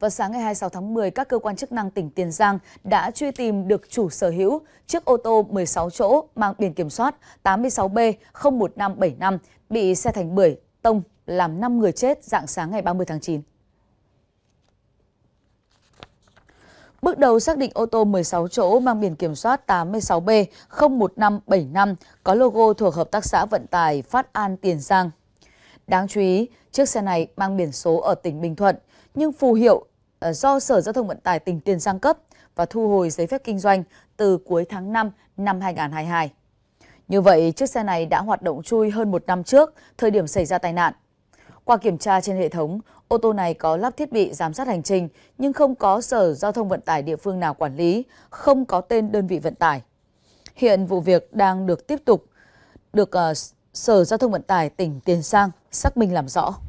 Vào sáng ngày 26 tháng 10, các cơ quan chức năng tỉnh Tiền Giang đã truy tìm được chủ sở hữu chiếc ô tô 16 chỗ mang biển kiểm soát 86B01575 bị xe thành bưởi tông làm 5 người chết dạng sáng ngày 30 tháng 9. Bước đầu xác định ô tô 16 chỗ mang biển kiểm soát 86B01575 có logo thuộc Hợp tác xã Vận tải Phát An Tiền Giang. Đáng chú ý, chiếc xe này mang biển số ở tỉnh Bình Thuận nhưng phù hiệu ờ, do Sở Giao thông Vận tải tỉnh Tiền Giang cấp và thu hồi giấy phép kinh doanh từ cuối tháng 5 năm 2022. Như vậy, chiếc xe này đã hoạt động chui hơn một năm trước, thời điểm xảy ra tai nạn. Qua kiểm tra trên hệ thống, ô tô này có lắp thiết bị giám sát hành trình nhưng không có sở giao thông vận tải địa phương nào quản lý, không có tên đơn vị vận tải. Hiện vụ việc đang được tiếp tục được ờ, Sở Giao thông Vận tải tỉnh Tiền Giang xác minh làm rõ.